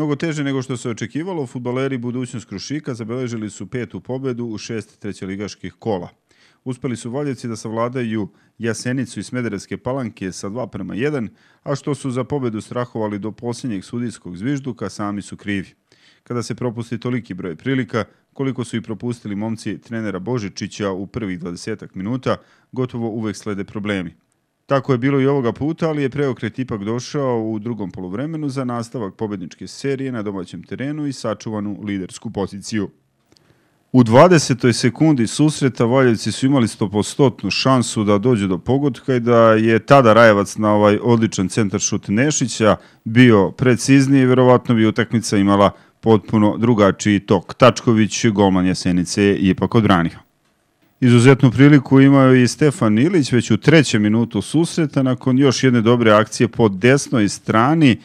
Mnogo teže nego što se očekivalo, futbaleri budućnost Krušika zabeležili su petu pobedu u šest trećeligaških kola. Uspeli su Valjevci da savladaju Jasenicu i Smederevske palanke sa 2 prema 1, a što su za pobedu strahovali do posljednjeg sudijskog zvižduka, sami su krivi. Kada se propusti toliki broj prilika, koliko su i propustili momci trenera Božičića u prvih 20 minuta, gotovo uvek slede problemi – Tako je bilo i ovoga puta, ali je preokret ipak došao u drugom polovremenu za nastavak pobedničke serije na domaćem terenu i sačuvanu lidersku poziciju. U 20. sekundi susreta Valjevci su imali 100% šansu da dođu do pogotka i da je tada Rajevac na ovaj odličan centar šut Nešića bio precizniji i verovatno bi utakmica imala potpuno drugačiji tok. Tačković, golman Jesenice, je ipak odranio. Izuzetnu priliku imao i Stefan Ilić već u trećem minutu susreta nakon još jedne dobre akcije po desnoj strani.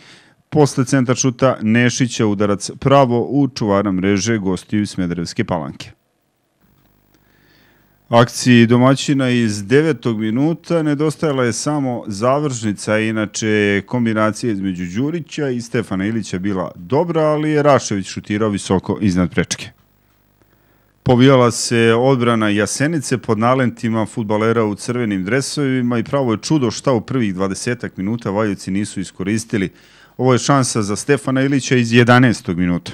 Posle centar šuta Nešića udarac pravo u čuvara mreže gostiju iz Smederevske palanke. Akciji domaćina iz devetog minuta nedostajala je samo završnica, inače kombinacija između Đurića i Stefana Ilića bila dobra, ali je Rašević šutirao visoko iznad prečke. Povijala se odbrana Jasenice pod nalentima futbalera u crvenim dresovima i pravo je čudo šta u prvih 20 minuta Vajoci nisu iskoristili. Ovo je šansa za Stefana Ilića iz 11. minuta.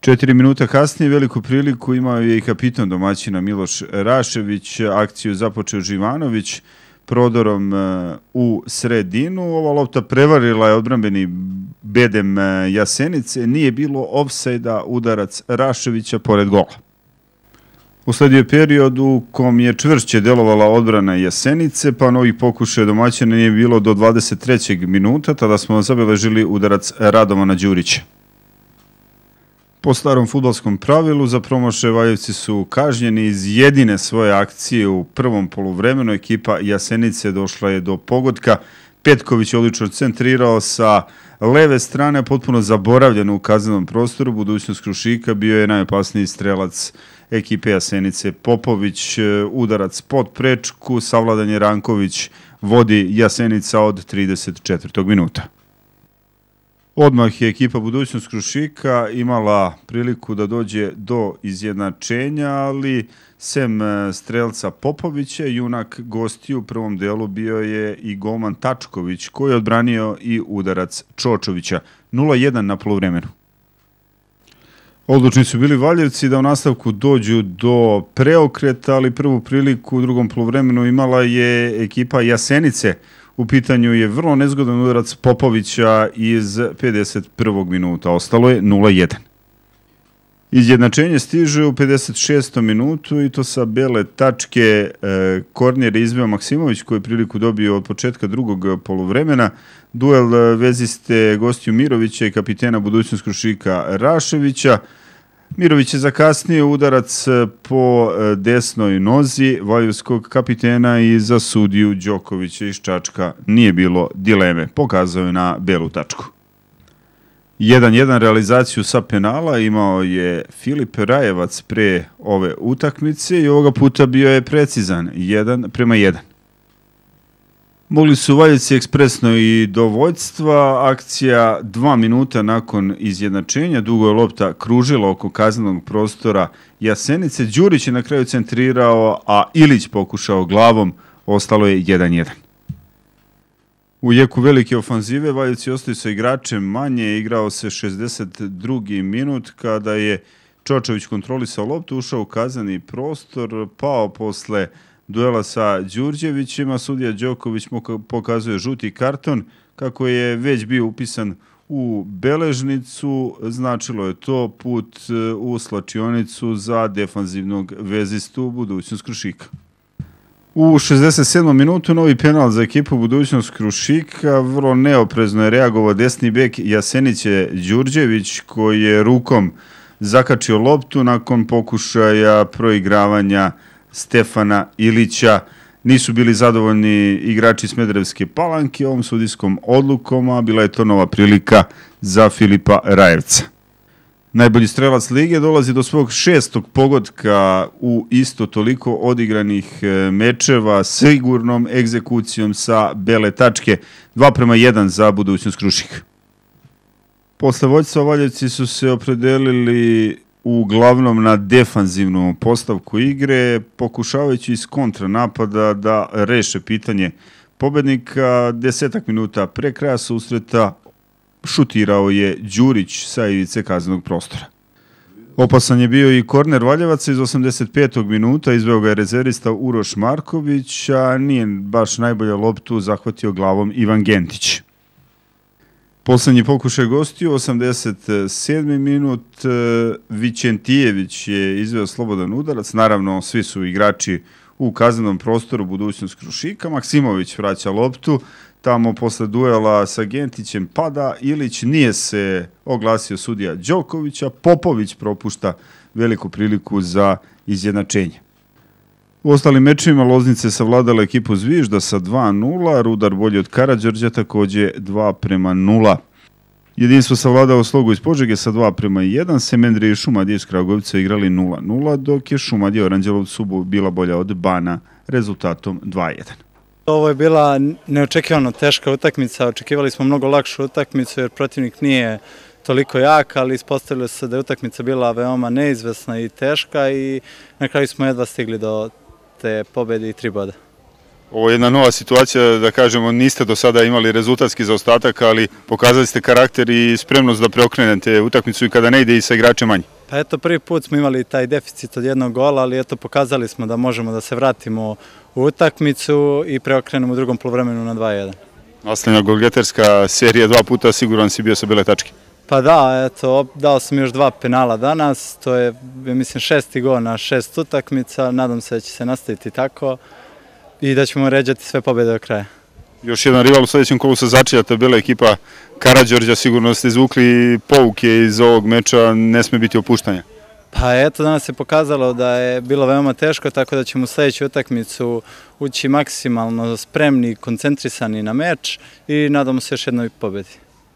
Četiri minuta kasnije veliku priliku imao je i kapitan domaćina Miloš Rašević, akciju započeo Živanović prodorom e, u sredinu. Ova lopta prevarila je odbrambeni bedem e, Jasenice nije bilo ofsajda udarac Raševića pored gola. Usledio je period u kom je čvršće delovala odbrana Jasenice, pa novih pokušaja domaćina nije bilo do 23. minuta, tada smo zabeležili udarac Radomana Đurića. Po starom futbalskom pravilu za promoše Valjevci su kažnjeni iz jedine svoje akcije u prvom poluvremenu. Ekipa Jasenice došla je do pogodka. Petković je odlično centrirao sa leve strane, potpuno zaboravljen u kaznenom prostoru, budućnost Krušika bio je najopasniji strelac ekipe Jasenice. Popović, e, udarac pod prečku, savladanje Ranković vodi Jasenica od 34. minuta. Odmah je ekipa Budućnost Krušika imala priliku da dođe do izjednačenja, ali sem e, strelca Popovića, junak gostiju u prvom delu bio je i Goman Tačković, koji je odbranio i udarac Čočovića. 0-1 na polovremenu. Odlučni su bili Valjevci da u nastavku dođu do preokreta, ali prvu priliku u drugom polovremenu imala je ekipa Jasenice, U pitanju je vrlo nezgodan udarac Popovića iz 51. minuta. Ostalo je 0-1. Izjednačenje stiže u 56. minutu i to sa bele tačke e, kornjer izbio Maksimović koji je priliku dobio od početka drugog poluvremena. Duel veziste gostiju Mirovića i kapitena budućnost Krušika Raševića. Mirović je zakasnio udarac e, po e, desnoj nozi vojevskog kapitena i za sudiju Đokovića iz Čačka nije bilo dileme. Pokazao je na belu tačku. 1-1 realizaciju sa penala imao je Filip Rajevac pre ove utakmice i ovoga puta bio je precizan 1 prema 1. Mogli su valjati ekspresno i do vojstva. Akcija dva minuta nakon izjednačenja. Dugo je lopta kružila oko kaznenog prostora Jasenice. Đurić je na kraju centrirao, a Ilić pokušao glavom. Ostalo je 1-1. U jeku velike ofanzive Valjevci ostaju sa igračem manje, igrao se 62. minut kada je Čočević kontrolisao loptu, ušao u kazani prostor, pao posle uh, duela sa Đurđevićem, sudija Đoković mu pokazuje žuti karton kako je već bio upisan u beležnicu, značilo je to put e, u slačionicu za defanzivnog vezistu budućnost Krušika. U 67. minutu novi penal za ekipu budućnost Krušika, vrlo neoprezno je reagovao desni bek Jaseniće Đurđević koji je rukom zakačio loptu nakon pokušaja proigravanja Krušika Stefana Ilića. Nisu bili zadovoljni igrači Smedrevske palanke ovom sudijskom odlukom, a bila je to nova prilika za Filipa Rajevca. Najbolji strelac lige dolazi do svog šestog pogodka u isto toliko odigranih e, mečeva sigurnom egzekucijom sa bele tačke 2 prema 1 za budućnost Krušika. Posle vođstva Valjevci su se opredelili uglavnom na defanzivnu postavku igre, pokušavajući iz kontranapada da reše pitanje pobednika. Desetak minuta pre kraja susreta šutirao je Đurić sa ivice kaznenog prostora. Opasan je bio i korner Valjevaca iz 85. minuta, izveo ga je rezervista Uroš Marković, a nije baš najbolja loptu zahvatio glavom Ivan Gentić. Poslednji pokušaj gostiju, 87. minut, e, Vićentijević je izveo slobodan udarac, naravno svi su igrači u kaznenom prostoru budućnost Krušika, Maksimović vraća loptu, tamo posle duela sa Gentićem pada, Ilić nije se oglasio sudija Đokovića, Popović propušta veliku priliku za izjednačenje. U ostalim mečima Loznice savladala ekipu Zvižda sa 2-0, Rudar bolji od Karadžorđa takođe 2 prema 0. Jedinstvo savladao slogu iz Požege sa 2 prema 1, Semendri i Šumadija iz Kragovica igrali 0-0, dok je Šumadija Oranđelovcu bila bolja od Bana rezultatom 2-1. Ovo je bila neočekivano teška utakmica, očekivali smo mnogo lakšu utakmicu jer protivnik nije toliko jak, ali ispostavilo se da je utakmica bila veoma neizvesna i teška i na kraju smo jedva stigli do te pobede i tri boda. Ovo je jedna nova situacija, da kažemo, niste do sada imali rezultatski zaostatak, ali pokazali ste karakter i spremnost da preokrenete utakmicu i kada ne ide i sa igrače manje. Pa eto, prvi put smo imali taj deficit od jednog gola, ali eto, pokazali smo da možemo da se vratimo u utakmicu i preokrenemo u drugom polovremenu na 2-1. Nastavljena golgeterska serija, dva puta siguran si bio sa bele tačke. Pa da, eto, dao sam još dva penala danas, to je, mislim, šesti gol na šest utakmica, nadam se da će se nastaviti tako i da ćemo ređati sve pobjede do kraja. Još jedan rival u sledećem kolu sa začeljata, bila ekipa Karadžorđa, sigurno ste izvukli pouke iz ovog meča, ne sme biti opuštanja. Pa eto, danas se pokazalo da je bilo veoma teško, tako da ćemo u sledeću utakmicu ući maksimalno spremni, koncentrisani na meč i nadamo se još jednoj pobedi.